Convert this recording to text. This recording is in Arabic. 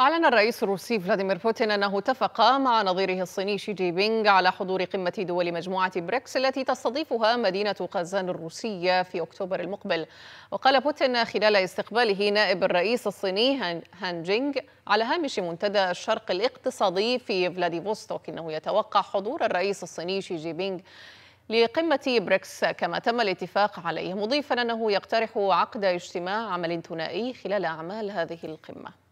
أعلن الرئيس الروسي فلاديمير بوتين أنه اتفق مع نظيره الصيني شي جي بينغ على حضور قمة دول مجموعة بريكس التي تستضيفها مدينة قازان الروسية في أكتوبر المقبل وقال بوتين خلال استقباله نائب الرئيس الصيني هان جينغ على هامش منتدى الشرق الاقتصادي في فلاديفوستوك إنه يتوقع حضور الرئيس الصيني شي جي بينغ لقمة بريكس كما تم الاتفاق عليه مضيفا أنه يقترح عقد اجتماع عمل ثنائي خلال أعمال هذه القمة